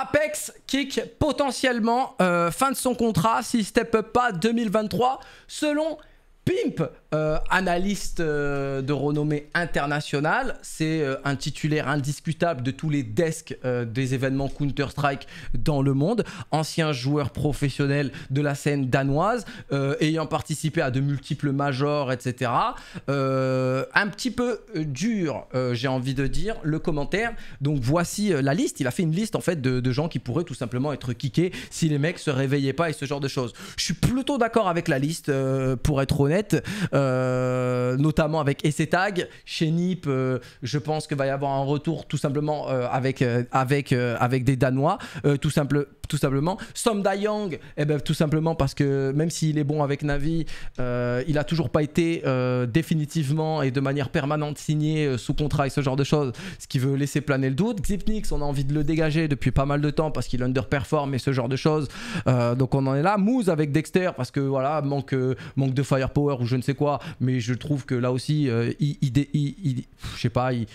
Apex kick potentiellement euh, fin de son contrat si step up pas 2023 selon Pimp. Euh, analyste euh, de renommée internationale. C'est euh, un titulaire indiscutable de tous les desks des événements Counter-Strike dans le monde. Ancien joueur professionnel de la scène danoise, ayant participé à de multiples majors, etc. un petit peu dur, j'ai envie de dire, le commentaire. Donc voici la liste. Il a fait une liste en fait de, de, gens qui pourraient tout simplement être kickés si les mecs se réveillaient pas et ce genre de choses. Je suis plutôt d'accord avec la liste, pour être honnête. Euh, notamment avec Essetag. Chez Nip, euh, je pense qu'il va y avoir un retour tout simplement euh, avec, avec, avec des Danois, tout simplement tout simplement. Som Dayang, eh ben, tout simplement parce que même s'il est bon avec Navi, euh, il a toujours pas été euh, définitivement et de manière permanente signé euh, sous contrat et ce genre de choses, ce qui veut laisser planer le doute. Xipnix, on a envie de le dégager depuis pas mal de temps parce qu'il underperforme et ce genre de choses. donc on en est là. Moose avec Dexter parce que voilà, manque, manque de firepower ou je ne sais quoi, mais je trouve que là aussi, il, je sais pas, il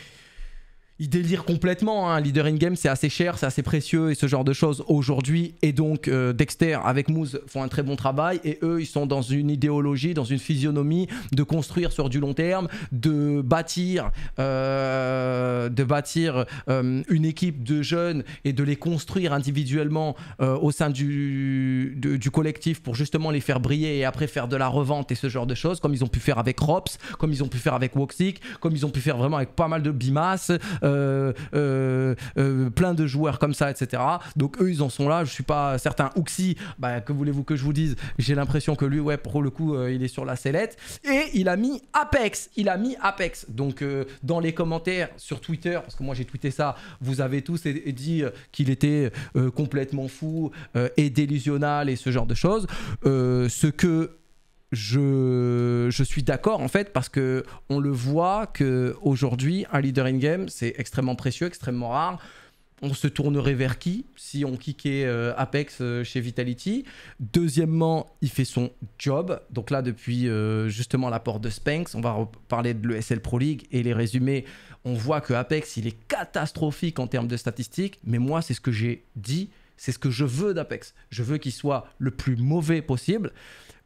ils délire complètement. Hein. Leader in game, c'est assez cher, c'est assez précieux et ce genre de choses aujourd'hui. Et donc, euh, Dexter avec Moose font un très bon travail et eux, ils sont dans une idéologie, dans une physionomie de construire sur du long terme, de bâtir, euh, de bâtir euh, une équipe de jeunes et de les construire individuellement au sein du, du collectif pour justement les faire briller et après faire de la revente et ce genre de choses, comme ils ont pu faire avec Rops, comme ils ont pu faire avec Woxic, comme ils ont pu faire vraiment avec pas mal de Bimas. Euh, euh, euh, plein de joueurs comme ça, etc. Donc eux, ils en sont là. Je suis pas certain. Ouxi, bah, que voulez-vous que je vous dise J'ai l'impression que lui, ouais, pour le coup, il est sur la sellette. Et il a mis Apex. Il a mis Apex. Donc dans les commentaires sur Twitter, parce que moi j'ai tweeté ça, vous avez tous dit qu'il était complètement fou et délusional et ce genre de choses. ce que je, suis d'accord en fait parce que on le voit que aujourd'hui un leader in game c'est extrêmement précieux, extrêmement rare. On se tournerait vers qui si on kickait euh, Apex euh, chez Vitality Deuxièmement, il fait son job. Donc là, depuis euh, justement la porte de Spanx, on va parler de l'ESL Pro League et les résumés. On voit que Apex, il est catastrophique en termes de statistiques. Mais moi, c'est ce que j'ai dit. C'est ce que je veux d'Apex. Je veux qu'il soit le plus mauvais possible.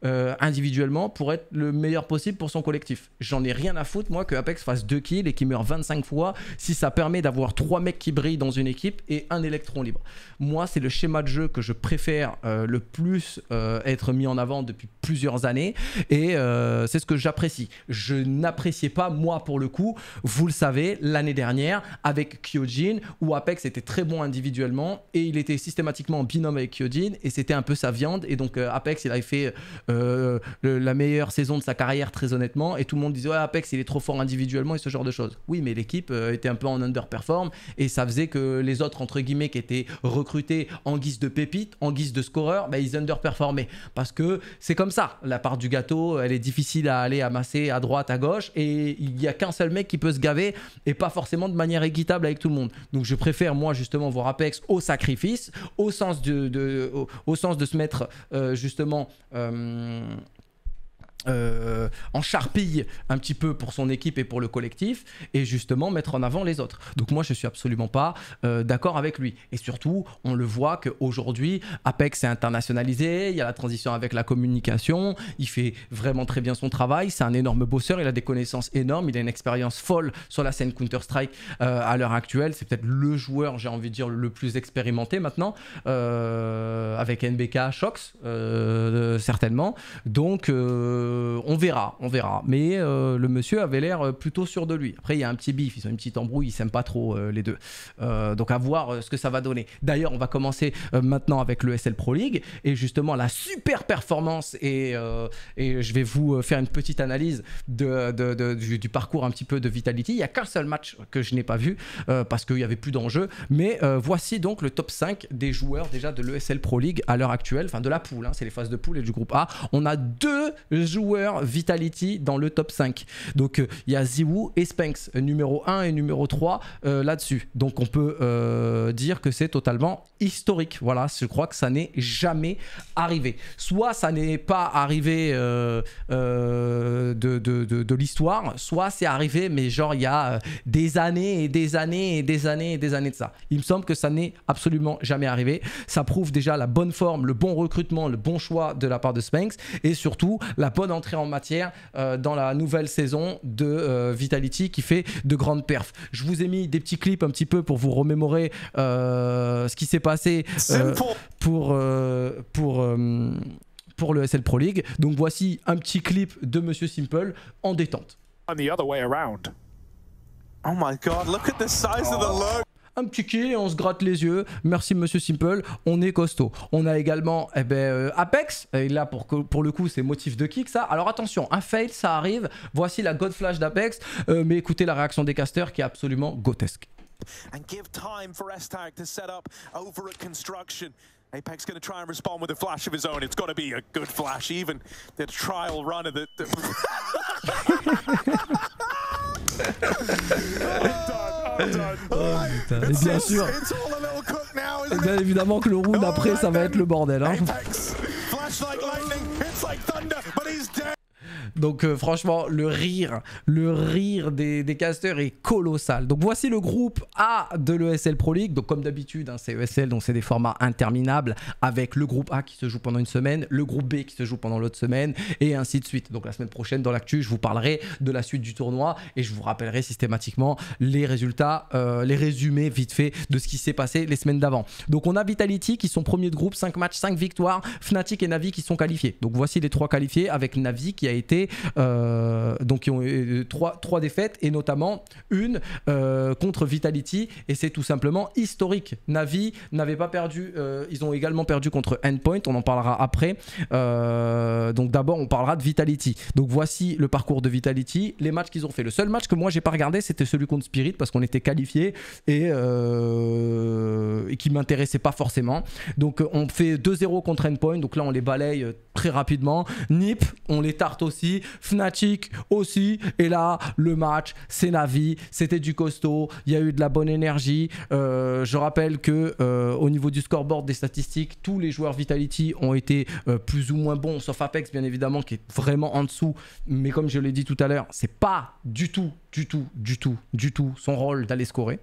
Euh, individuellement pour être le meilleur possible pour son collectif. J'en ai rien à foutre, moi, que Apex fasse 2 kills et qu'il meure 25 fois si ça permet d'avoir 3 mecs qui brillent dans une équipe et un électron libre. Moi, c'est le schéma de jeu que je préfère euh, le plus euh, être mis en avant depuis plusieurs années et c'est ce que j'apprécie. Je n'appréciais pas, moi, pour le coup, vous le savez, l'année dernière avec Kyojin où Apex était très bon individuellement et il était systématiquement en binôme avec Kyojin et c'était un peu sa viande et donc Apex, il avait fait euh, la meilleure saison de sa carrière, très honnêtement, et tout le monde disait ouais, Apex, il est trop fort individuellement et ce genre de choses. Oui, mais l'équipe euh, était un peu en underperform et ça faisait que les autres, entre guillemets, qui étaient recrutés en guise de pépite, en guise de scoreur, bah, ils underperformaient. Parce que c'est comme ça, la part du gâteau, elle est difficile à aller amasser à droite, à gauche, et il n'y a qu'un seul mec qui peut se gaver et pas forcément de manière équitable avec tout le monde. Donc je préfère, moi, justement, voir Apex au sacrifice, au sens de, au, sens de se mettre euh, justement. um, Euh, en charpille un petit peu pour son équipe et pour le collectif et justement mettre en avant les autres. Donc moi je suis absolument pas euh, d'accord avec lui. Et surtout on le voit qu'aujourd'hui Apex est internationalisé, il y a la transition avec la communication, il fait vraiment très bien son travail, c'est un énorme bosseur, il a des connaissances énormes, il a une expérience folle sur la scène Counter-Strike euh, à l'heure actuelle, c'est peut-être le joueur j'ai envie de dire le plus expérimenté maintenant avec NBK, Shox certainement. Donc euh, on verra, on verra. Mais euh, le monsieur avait l'air euh, plutôt sûr de lui. Après, il y a un petit bif, ils ont une petite embrouille, ils s'aiment pas trop les deux. donc à voir ce que ça va donner. D'ailleurs, on va commencer maintenant avec le Pro League et justement la super performance et, je vais vous faire une petite analyse de, du, parcours un petit peu de Vitality. Il y a qu'un seul match que je n'ai pas vu parce qu'il y avait plus d'enjeu. Mais voici donc le top 5 des joueurs déjà de l'ESL Pro League à l'heure actuelle, enfin de la poule, hein, c'est les phases de poule et du groupe A. On a deux joueurs Vitality dans le top 5. Donc euh, il y a Ziwoo et Spanx, euh, numéro 1 et numéro 3 euh, là-dessus. Donc on peut dire que c'est totalement historique. Voilà, je crois que ça n'est jamais arrivé. Soit ça n'est pas arrivé de, l'histoire, soit c'est arrivé, mais genre il y a des années et des années et des années et des années de ça. Il me semble que ça n'est absolument jamais arrivé. Ça prouve déjà la bonne forme, le bon recrutement, le bon choix de la part de Spanx et surtout la bonne d'entrer entrée en matière euh, dans la nouvelle saison de euh, Vitality qui fait de grandes perfs. Je vous ai mis des petits clips un petit peu pour vous remémorer euh, ce qui s'est passé pour pour pour le SL Pro League. Donc voici un petit clip de Monsieur Simple en détente. Oh un petit qui, on se gratte les yeux. Merci Monsieur Simple, on est costaud. On a également eh ben, euh, Apex, et là pour, pour le coup c'est motif de kick ça. Alors attention, un fail ça arrive, voici la God Flash d'Apex, euh, mais écoutez la réaction des casters qui est absolument grotesque oh, bien sûr, et bien évidemment que le round oh, après, ça va être le bordel. Hein. Donc euh, franchement, le rire, le rire des, des, casteurs est colossal. Donc voici le groupe A de l'ESL Pro League. Donc comme d'habitude, hein, c'est ESL, donc c'est des formats interminables avec le groupe A qui se joue pendant une semaine, le groupe B qui se joue pendant l'autre semaine et ainsi de suite. Donc la semaine prochaine dans l'actu, je vous parlerai de la suite du tournoi et je vous rappellerai systématiquement les résultats, euh, les résumés vite fait de ce qui s'est passé les semaines d'avant. Donc on a Vitality qui sont premiers de groupe, 5 matchs, 5 victoires, Fnatic et Navi qui sont qualifiés. Donc voici les trois qualifiés avec Navi qui a été euh, donc ils ont eu euh, trois, trois défaites et notamment une euh, contre Vitality et c'est tout simplement historique. Navi n'avait pas perdu, ils ont également perdu contre Endpoint, on en parlera après. donc d'abord on parlera de Vitality. Donc voici le parcours de Vitality, les matchs qu'ils ont fait. Le seul match que moi j'ai pas regardé c'était celui contre Spirit parce qu'on était qualifié et, et qui m'intéressait pas forcément. Donc on fait 2-0 contre Endpoint. Donc là, on les balaye très rapidement. Nip, on les tarte aussi. Fnatic aussi. Et là, le match, c'est la vie c'était du costaud, il y a eu de la bonne énergie. Euh, je rappelle que euh, au niveau du scoreboard des statistiques, tous les joueurs Vitality ont été euh, plus ou moins bons, sauf Apex bien évidemment qui est vraiment en dessous. Mais comme je l'ai dit tout à l'heure, c'est pas du tout, du tout, du tout, du tout son rôle d'aller scorer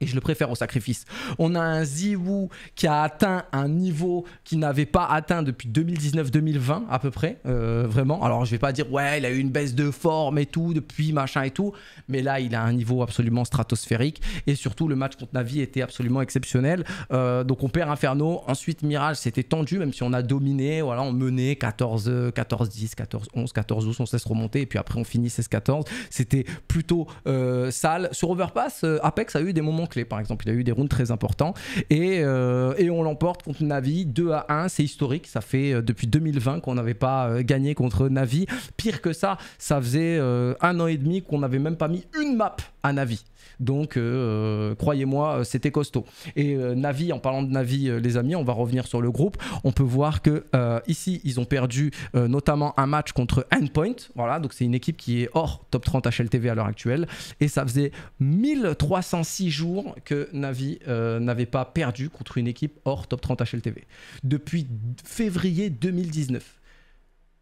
et je le préfère au sacrifice. On a un Ziwu qui a atteint un niveau qu'il n'avait pas atteint depuis 2019-2020 à peu près, euh, vraiment. Alors je vais pas dire ouais, il a eu une baisse de forme et tout depuis machin et tout, mais là il a un niveau absolument stratosphérique et surtout le match contre Navi était absolument exceptionnel. Euh, donc on perd Inferno, ensuite Mirage c'était tendu même si on a dominé, voilà, on menait 14 14 10, 14 11, 14 12, on s'est remonté et puis après on finit 16 14. C'était plutôt euh, sale. Sur Overpass, Apex a eu des moments par exemple. Il a eu des rounds très importants. Et, euh, et on l'emporte contre Navi 2 à 1. C'est historique. Ça fait euh, depuis 2020 qu'on n'avait pas euh, gagné contre Navi. Pire que ça, ça faisait un an et demi qu'on n'avait même pas mis une map à Navi. Donc, euh, croyez-moi, euh, c'était costaud. Et euh, Navi, en parlant de Navi, les amis, on va revenir sur le groupe. On peut voir que ici, ils ont perdu notamment un match contre Endpoint. Voilà, donc c'est une équipe qui est hors top 30 HLTV à l'heure actuelle. Et ça faisait 1306 jours que Navi n'avait pas perdu contre une équipe hors top 30 HLTV. Depuis février 2019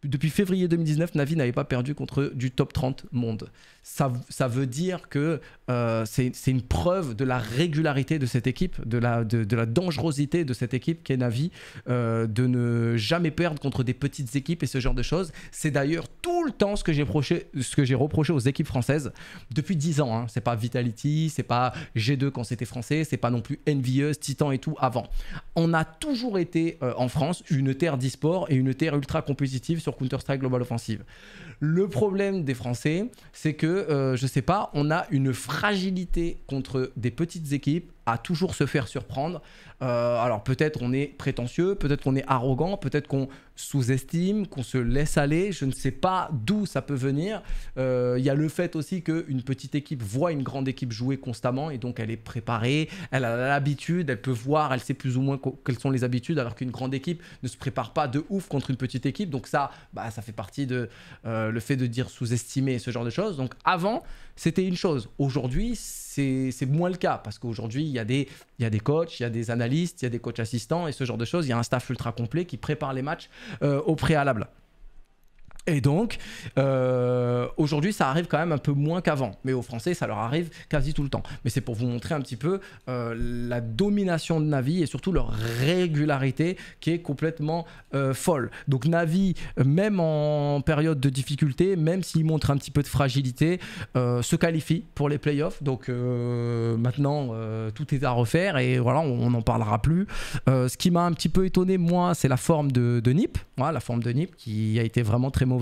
depuis février 2019, Navi n'avait pas perdu contre du top 30 monde. Ça, ça veut dire que euh, c'est une preuve de la régularité de cette équipe, de la, de, de la dangerosité de cette équipe qu'est Navi, euh, de ne jamais perdre contre des petites équipes et ce genre de choses. C'est d'ailleurs tout le temps ce que j'ai reproché, aux équipes françaises depuis 10 ans. Hein. C'est pas Vitality, c'est pas G2 quand c'était français, c'est pas non plus Envieuse, Titan et tout avant. On a toujours été euh, en France une terre d'e-sport et une terre ultra compétitive sur Counter-Strike Global Offensive. Le problème des Français, c'est que, euh, je sais pas, on a une fragilité contre des petites équipes à toujours se faire surprendre. Euh, alors peut-être on est prétentieux, peut-être qu'on est arrogant, peut-être qu'on sous-estime, qu'on se laisse aller, je ne sais pas d'où ça peut venir. Euh, il y a le fait aussi qu'une petite équipe voit une grande équipe jouer constamment et donc elle est préparée, elle a l'habitude, elle peut voir, elle sait plus ou moins quelles sont les habitudes alors qu'une grande équipe ne se prépare pas de ouf contre une petite équipe. Donc ça, bah, ça fait partie de euh, le fait de dire sous-estimer ce genre de choses. Donc avant, c'était une chose. Aujourd'hui, c'est moins le cas parce qu'aujourd'hui, il, y a des, il y des coachs, il y a des analystes, il y a des coachs assistants et ce genre de choses. Il y a un staff ultra complet qui prépare les matchs euh, au préalable. Et donc, euh, aujourd'hui, ça arrive quand même un peu moins qu'avant. Mais aux Français, ça leur arrive quasi tout le temps. Mais c'est pour vous montrer un petit peu euh, la domination de Navi et surtout leur régularité qui est complètement euh, folle. Donc Navi, même en période de difficulté, même s'il montre un petit peu de fragilité, se qualifie pour les playoffs. Donc maintenant, tout est à refaire et voilà, on n'en parlera plus. ce qui m'a un petit peu étonné, moi, c'est la forme de, Nip. Voilà, la forme de Nip qui a été vraiment très mauvaise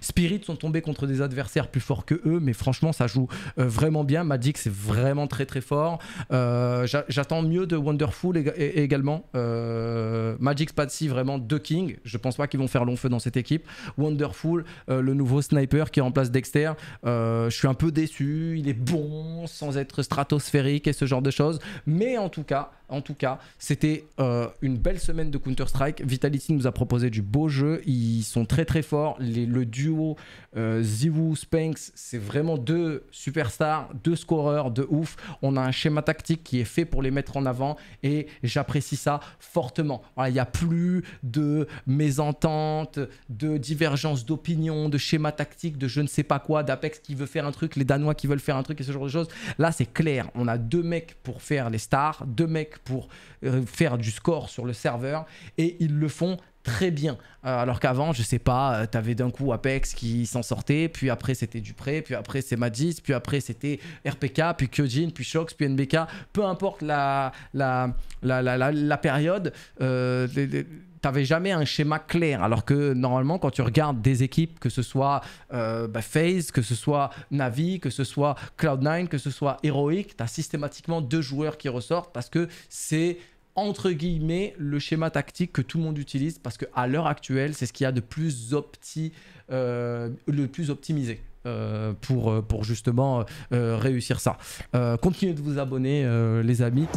Spirit sont tombés contre des adversaires plus forts que eux, mais franchement, ça joue euh, vraiment bien. Magic, c'est vraiment très très fort. Euh, j'attends mieux de Wonderful également. Euh, Magic, Spatsy, vraiment deux kings. Je pense pas qu'ils vont faire long feu dans cette équipe. Wonderful, le nouveau sniper qui remplace Dexter. je suis un peu déçu. Il est bon sans être stratosphérique et ce genre de choses. Mais en tout cas, en tout cas, c'était euh, une belle semaine de Counter-Strike. Vitality nous a proposé du beau jeu. Ils sont très très forts. le duo euh, Ziwu Spanks, c'est vraiment deux superstars, deux scoreurs de ouf. On a un schéma tactique qui est fait pour les mettre en avant et j'apprécie ça fortement. Il n'y a plus de mésententes, de divergences d'opinion, de schéma tactique, de je ne sais pas quoi, d'Apex qui veut faire un truc, les Danois qui veulent faire un truc et ce genre de choses. Là, c'est clair. On a deux mecs pour faire les stars, deux mecs pour euh, faire du score sur le serveur. Et ils le font très bien. Euh, alors qu'avant, je sais pas, euh, tu avais d'un coup Apex qui s'en sortait, puis après c'était Dupré, puis après c'est Madis, puis après c'était RPK, puis Kyojin, puis Shox, puis NBK. Peu importe la, la, la, période, euh, tu n'avais jamais un schéma clair. Alors que normalement, quand tu regardes des équipes, que ce soit euh, FaZe, bah, que ce soit Navi, que ce soit Cloud9, que ce soit Heroic, tu as systématiquement deux joueurs qui ressortent parce que c'est entre guillemets le schéma tactique que tout le monde utilise parce qu'à l'heure actuelle, c'est ce qu'il y a de plus, opti, euh, le plus optimisé. Euh, pour, euh, pour justement réussir ça. continuez de vous abonner les amis.